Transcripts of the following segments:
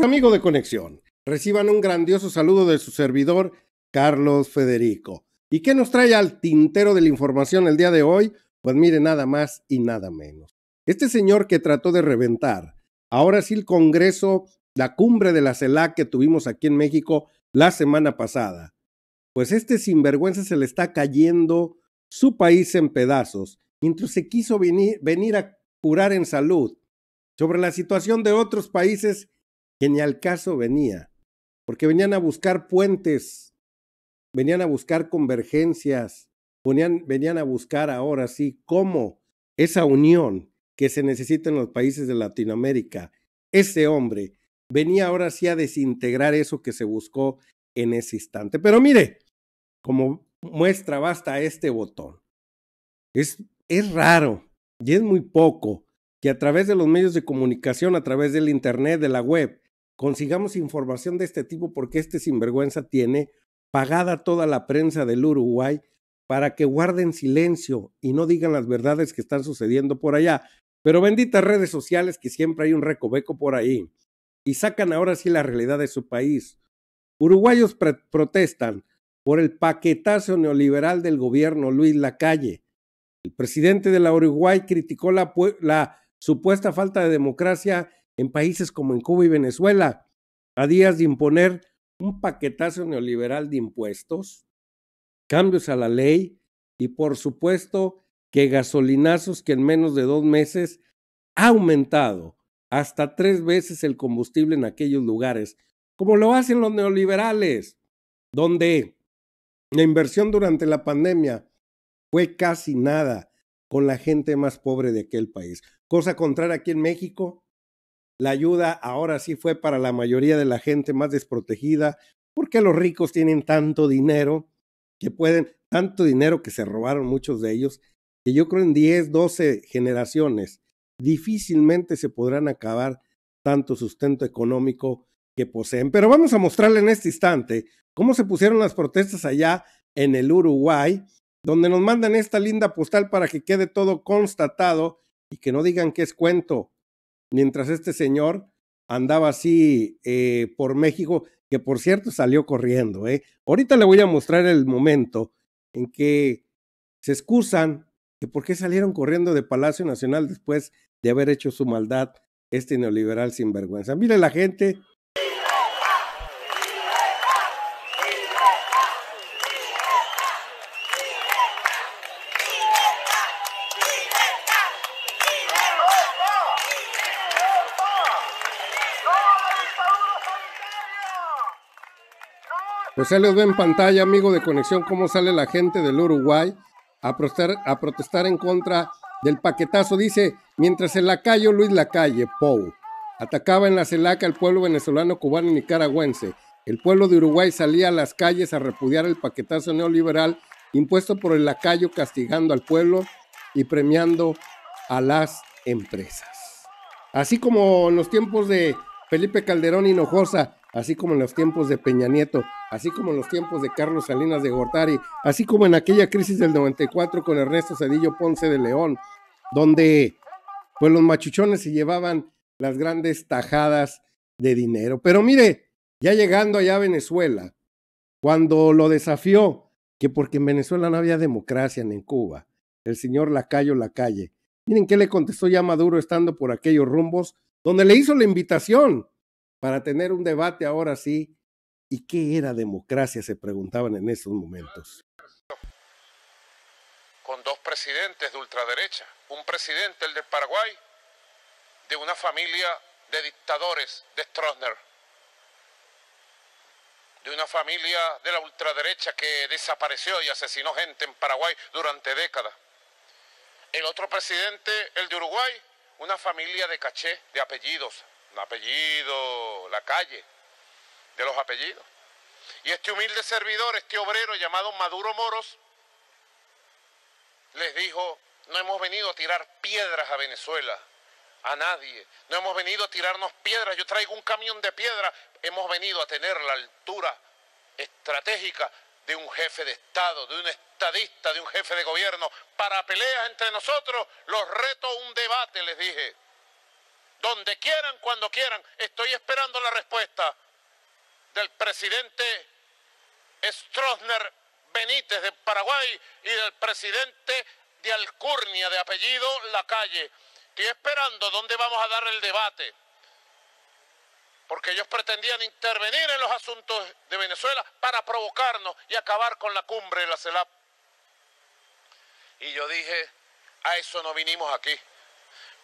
Amigo de Conexión, reciban un grandioso saludo de su servidor, Carlos Federico. ¿Y qué nos trae al tintero de la información el día de hoy? Pues mire, nada más y nada menos. Este señor que trató de reventar, ahora sí el Congreso, la cumbre de la CELAC que tuvimos aquí en México la semana pasada. Pues este sinvergüenza se le está cayendo su país en pedazos, mientras se quiso venir, venir a curar en salud. Sobre la situación de otros países que ni al caso venía, porque venían a buscar puentes, venían a buscar convergencias, venían, a buscar ahora sí cómo esa unión que se necesita en los países de Latinoamérica, ese hombre venía ahora sí a desintegrar eso que se buscó en ese instante. Pero mire, como muestra basta este botón. Es, es raro y es muy poco que a través de los medios de comunicación, a través del Internet, de la web, consigamos información de este tipo porque este sinvergüenza tiene pagada toda la prensa del Uruguay para que guarden silencio y no digan las verdades que están sucediendo por allá. Pero benditas redes sociales que siempre hay un recoveco por ahí y sacan ahora sí la realidad de su país. Uruguayos protestan por el paquetazo neoliberal del gobierno Luis Lacalle. El presidente de la Uruguay criticó la, la supuesta falta de democracia en países como en Cuba y Venezuela, a días de imponer un paquetazo neoliberal de impuestos, cambios a la ley y por supuesto que gasolinazos que en menos de dos meses ha aumentado hasta tres veces el combustible en aquellos lugares, como lo hacen los neoliberales, donde la inversión durante la pandemia fue casi nada con la gente más pobre de aquel país. Cosa contraria aquí en México, la ayuda ahora sí fue para la mayoría de la gente más desprotegida, porque los ricos tienen tanto dinero que pueden, tanto dinero que se robaron muchos de ellos, que yo creo en 10, 12 generaciones difícilmente se podrán acabar tanto sustento económico que poseen. Pero vamos a mostrarle en este instante cómo se pusieron las protestas allá en el Uruguay, donde nos mandan esta linda postal para que quede todo constatado y que no digan que es cuento mientras este señor andaba así eh, por México, que por cierto salió corriendo. Eh. Ahorita le voy a mostrar el momento en que se excusan que por qué salieron corriendo de Palacio Nacional después de haber hecho su maldad este neoliberal sinvergüenza. Mire la gente, Pues se les ve en pantalla, amigo de Conexión, cómo sale la gente del Uruguay a protestar, a protestar en contra del paquetazo. Dice, mientras el lacayo Luis Lacalle, Pou, atacaba en la celaca al pueblo venezolano, cubano y nicaragüense, el pueblo de Uruguay salía a las calles a repudiar el paquetazo neoliberal impuesto por el lacayo castigando al pueblo y premiando a las empresas. Así como en los tiempos de Felipe Calderón Hinojosa, así como en los tiempos de Peña Nieto, así como en los tiempos de Carlos Salinas de Gortari, así como en aquella crisis del 94 con Ernesto Cedillo Ponce de León, donde pues los machuchones se llevaban las grandes tajadas de dinero. Pero mire, ya llegando allá a Venezuela, cuando lo desafió, que porque en Venezuela no había democracia ni en Cuba, el señor Lacayo Lacalle. Miren qué le contestó ya Maduro estando por aquellos rumbos, donde le hizo la invitación para tener un debate ahora sí ¿Y qué era democracia? Se preguntaban en esos momentos. Con dos presidentes de ultraderecha, un presidente, el de Paraguay, de una familia de dictadores, de Stroessner, de una familia de la ultraderecha que desapareció y asesinó gente en Paraguay durante décadas. El otro presidente, el de Uruguay, una familia de caché, de apellidos, un apellido, la calle, de los apellidos. Y este humilde servidor, este obrero llamado Maduro Moros, les dijo, no hemos venido a tirar piedras a Venezuela, a nadie, no hemos venido a tirarnos piedras, yo traigo un camión de piedra, hemos venido a tener la altura estratégica de un jefe de Estado, de un estadista, de un jefe de gobierno, para peleas entre nosotros, los reto un debate, les dije. Donde quieran, cuando quieran, estoy esperando la respuesta del presidente Stroessner Benítez de Paraguay y del presidente de Alcurnia, de apellido La Calle. Estoy esperando dónde vamos a dar el debate, porque ellos pretendían intervenir en los asuntos de Venezuela para provocarnos y acabar con la cumbre de la CELAP. Y yo dije, a eso no vinimos aquí.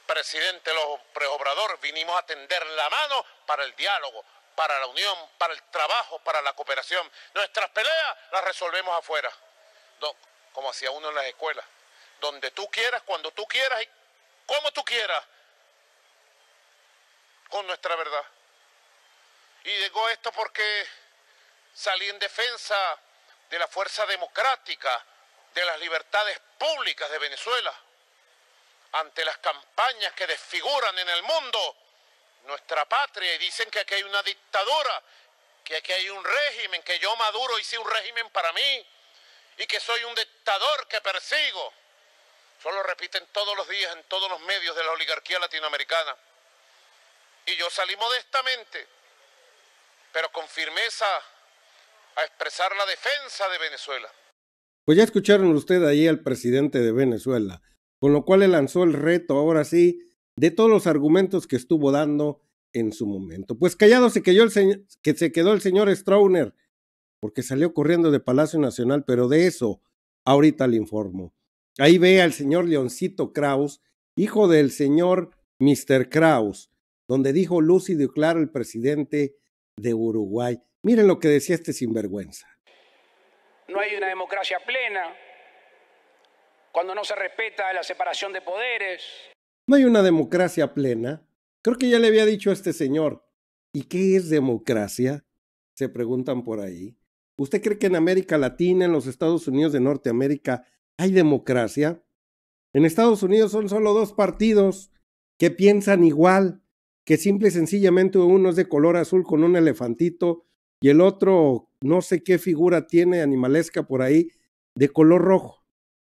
Presidente López Obrador, vinimos a tender la mano para el diálogo, para la unión, para el trabajo, para la cooperación. Nuestras peleas las resolvemos afuera, como hacía uno en las escuelas, donde tú quieras, cuando tú quieras y como tú quieras, con nuestra verdad. Y digo esto porque salí en defensa de la fuerza democrática, de las libertades públicas de Venezuela, ante las campañas que desfiguran en el mundo nuestra patria y dicen que aquí hay una dictadura, que aquí hay un régimen, que yo Maduro hice un régimen para mí y que soy un dictador que persigo. Eso lo repiten todos los días en todos los medios de la oligarquía latinoamericana. Y yo salí modestamente, pero con firmeza a expresar la defensa de Venezuela. Pues ya escucharon usted ahí al presidente de Venezuela, con lo cual le lanzó el reto ahora sí de todos los argumentos que estuvo dando en su momento. Pues callado se quedó el, señor, que se quedó el señor porque salió corriendo de Palacio Nacional, pero de eso ahorita le informo. Ahí ve al señor Leoncito Kraus, hijo del señor Mr. Kraus, donde dijo lúcido y claro el presidente de Uruguay. Miren lo que decía este sinvergüenza. No hay una democracia plena cuando no se respeta la separación de poderes, no hay una democracia plena. Creo que ya le había dicho a este señor. ¿Y qué es democracia? Se preguntan por ahí. ¿Usted cree que en América Latina, en los Estados Unidos de Norteamérica, hay democracia? En Estados Unidos son solo dos partidos que piensan igual, que simple y sencillamente uno es de color azul con un elefantito y el otro no sé qué figura tiene animalesca por ahí de color rojo,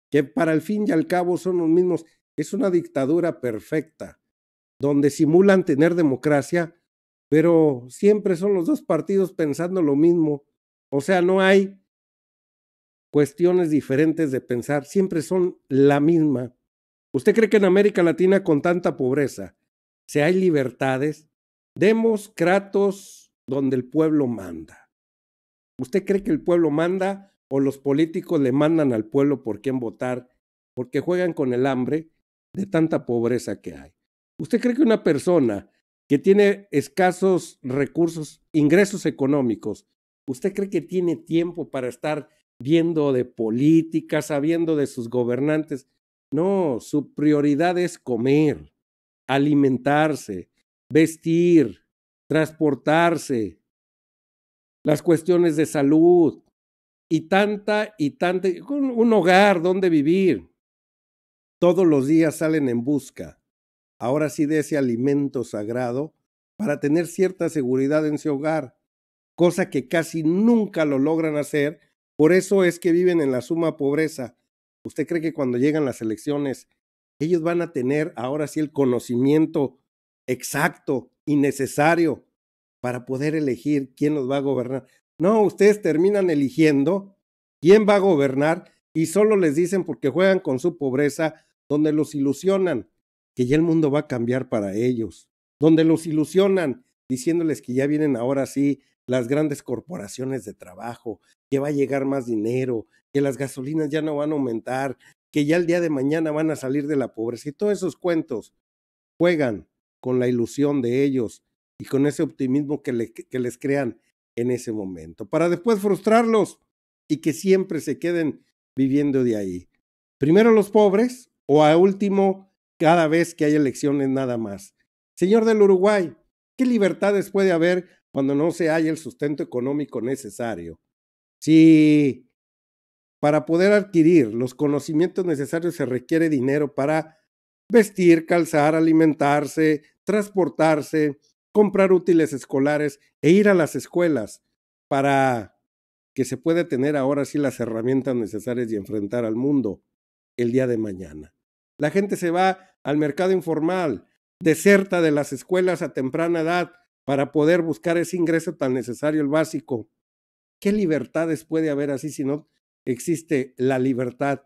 que para el fin y al cabo son los mismos. Es una dictadura perfecta, donde simulan tener democracia, pero siempre son los dos partidos pensando lo mismo. O sea, no hay cuestiones diferentes de pensar, siempre son la misma. ¿Usted cree que en América Latina con tanta pobreza, si hay libertades, demos kratos donde el pueblo manda? ¿Usted cree que el pueblo manda o los políticos le mandan al pueblo por quién votar porque juegan con el hambre de tanta pobreza que hay. ¿Usted cree que una persona que tiene escasos recursos, ingresos económicos, ¿usted cree que tiene tiempo para estar viendo de política, sabiendo de sus gobernantes? No, su prioridad es comer, alimentarse, vestir, transportarse, las cuestiones de salud y tanta y tanta, un, un hogar donde vivir. Todos los días salen en busca, ahora sí de ese alimento sagrado, para tener cierta seguridad en su hogar, cosa que casi nunca lo logran hacer, por eso es que viven en la suma pobreza. ¿Usted cree que cuando llegan las elecciones, ellos van a tener ahora sí el conocimiento exacto y necesario para poder elegir quién los va a gobernar? No, ustedes terminan eligiendo quién va a gobernar y solo les dicen porque juegan con su pobreza, donde los ilusionan que ya el mundo va a cambiar para ellos, donde los ilusionan diciéndoles que ya vienen ahora sí las grandes corporaciones de trabajo, que va a llegar más dinero, que las gasolinas ya no van a aumentar, que ya el día de mañana van a salir de la pobreza y todos esos cuentos juegan con la ilusión de ellos y con ese optimismo que, que les crean en ese momento, para después frustrarlos y que siempre se queden viviendo de ahí. Primero los pobres, o a último cada vez que hay elecciones nada más. Señor del Uruguay, ¿qué libertades puede haber cuando no se haya el sustento económico necesario? Si para poder adquirir los conocimientos necesarios se requiere dinero para vestir, calzar, alimentarse, transportarse, comprar útiles escolares e ir a las escuelas para que se pueda tener ahora sí las herramientas necesarias y enfrentar al mundo el día de mañana. La gente se va al mercado informal, deserta de las escuelas a temprana edad para poder buscar ese ingreso tan necesario, el básico. ¿Qué libertades puede haber así si no existe la libertad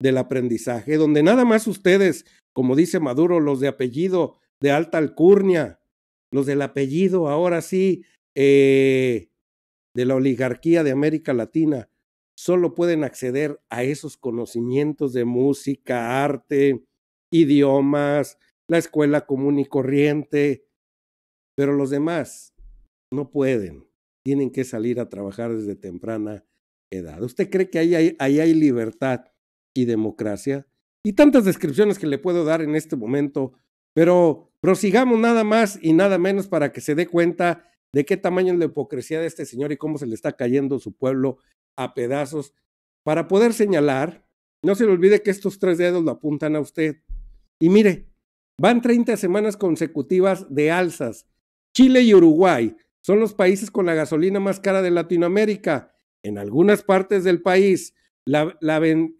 del aprendizaje? Donde nada más ustedes, como dice Maduro, los de apellido de alta alcurnia, los del apellido ahora sí eh, de la oligarquía de América Latina, solo pueden acceder a esos conocimientos de música, arte, idiomas, la escuela común y corriente, pero los demás no pueden, tienen que salir a trabajar desde temprana edad. ¿Usted cree que ahí hay, hay libertad y democracia? Y tantas descripciones que le puedo dar en este momento, pero prosigamos nada más y nada menos para que se dé cuenta de qué tamaño es la hipocresía de este señor y cómo se le está cayendo su pueblo a pedazos para poder señalar. No se le olvide que estos tres dedos lo apuntan a usted. Y mire, van 30 semanas consecutivas de alzas. Chile y Uruguay son los países con la gasolina más cara de Latinoamérica. En algunas partes del país, la,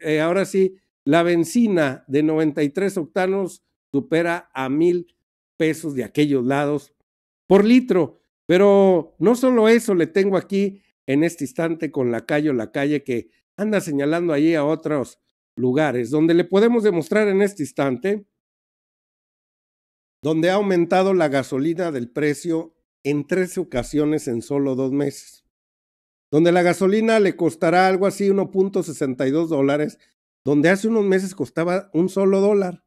eh, ahora sí, la benzina de 93 octanos supera a mil pesos de aquellos lados por litro. Pero no solo eso, le tengo aquí en este instante con la calle o la calle que anda señalando allí a otros lugares, donde le podemos demostrar en este instante donde ha aumentado la gasolina del precio en tres ocasiones en solo dos meses, donde la gasolina le costará algo así 1.62 dólares, donde hace unos meses costaba un solo dólar.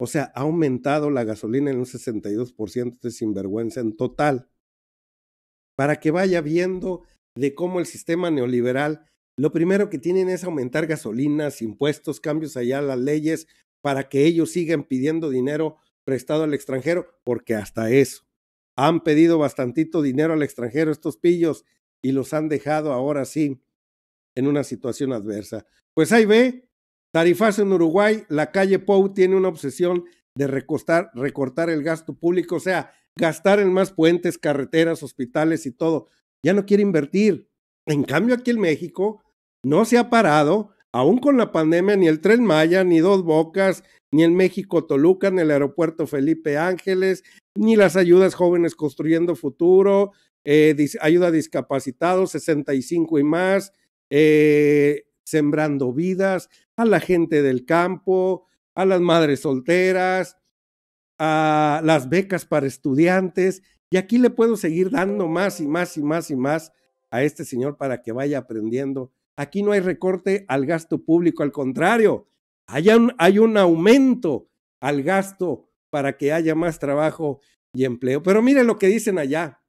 O sea, ha aumentado la gasolina en un 62% de sinvergüenza en total para que vaya viendo de cómo el sistema neoliberal lo primero que tienen es aumentar gasolinas, impuestos, cambios allá a las leyes para que ellos sigan pidiendo dinero prestado al extranjero, porque hasta eso han pedido bastantito dinero al extranjero estos pillos y los han dejado ahora sí en una situación adversa. Pues ahí ve, tarifazo en Uruguay, la calle Pou tiene una obsesión de recortar el gasto público, o sea, gastar en más puentes, carreteras, hospitales y todo. Ya no quiere invertir. En cambio, aquí en México no se ha parado, aún con la pandemia, ni el Tren Maya, ni Dos Bocas, ni el México Toluca, ni el Aeropuerto Felipe Ángeles, ni las ayudas jóvenes construyendo futuro, eh, ayuda a discapacitados, 65 y más, eh, sembrando vidas, a la gente del campo, a las madres solteras, a las becas para estudiantes. Y aquí le puedo seguir dando más y más y más y más a este señor para que vaya aprendiendo. Aquí no hay recorte al gasto público, al contrario, hay un, hay un aumento al gasto para que haya más trabajo y empleo. Pero mire lo que dicen allá.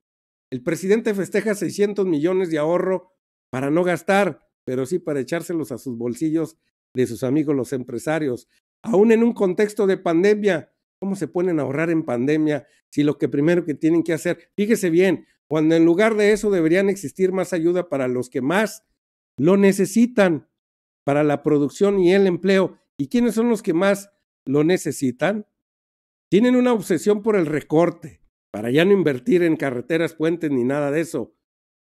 El presidente festeja 600 millones de ahorro para no gastar, pero sí para echárselos a sus bolsillos de sus amigos los empresarios. Aún en un contexto de pandemia, ¿Cómo se ponen a ahorrar en pandemia si lo que primero que tienen que hacer, fíjese bien, cuando en lugar de eso deberían existir más ayuda para los que más lo necesitan, para la producción y el empleo? ¿Y quiénes son los que más lo necesitan? Tienen una obsesión por el recorte, para ya no invertir en carreteras, puentes ni nada de eso.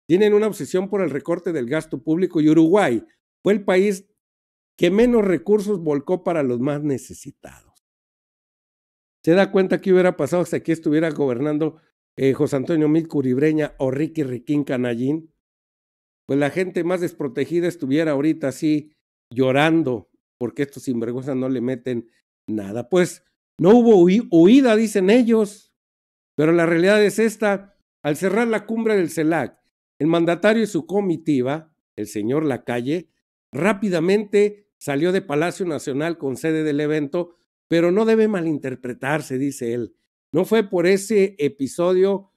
Tienen una obsesión por el recorte del gasto público y Uruguay fue el país que menos recursos volcó para los más necesitados se da cuenta que hubiera pasado si aquí estuviera gobernando eh, José Antonio Mil Curibreña o Ricky Riquín Canallín? Pues la gente más desprotegida estuviera ahorita así llorando porque estos sinvergüenzas no le meten nada. Pues no hubo huida, dicen ellos, pero la realidad es esta. Al cerrar la cumbre del CELAC, el mandatario y su comitiva, el señor Lacalle, rápidamente salió de Palacio Nacional con sede del evento pero no debe malinterpretarse, dice él. No fue por ese episodio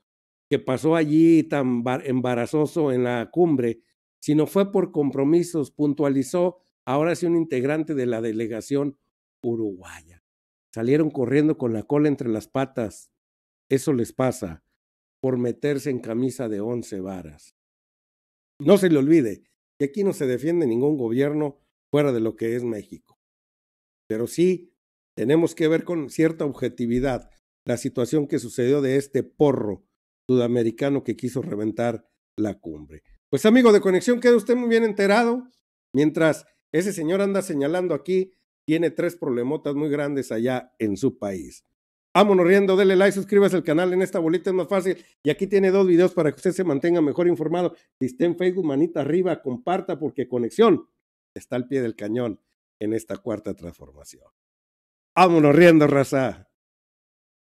que pasó allí tan embarazoso en la cumbre, sino fue por compromisos, puntualizó ahora sí un integrante de la delegación uruguaya. Salieron corriendo con la cola entre las patas. Eso les pasa por meterse en camisa de once varas. No se le olvide que aquí no se defiende ningún gobierno fuera de lo que es México. Pero sí tenemos que ver con cierta objetividad la situación que sucedió de este porro sudamericano que quiso reventar la cumbre. Pues amigo de conexión, queda usted muy bien enterado. Mientras ese señor anda señalando aquí, tiene tres problemotas muy grandes allá en su país. Vámonos riendo, dele like, suscríbase al canal, en esta bolita es más fácil. Y aquí tiene dos videos para que usted se mantenga mejor informado. Si está en Facebook, manita arriba, comparta porque conexión está al pie del cañón en esta cuarta transformación. Vámonos riendo, raza.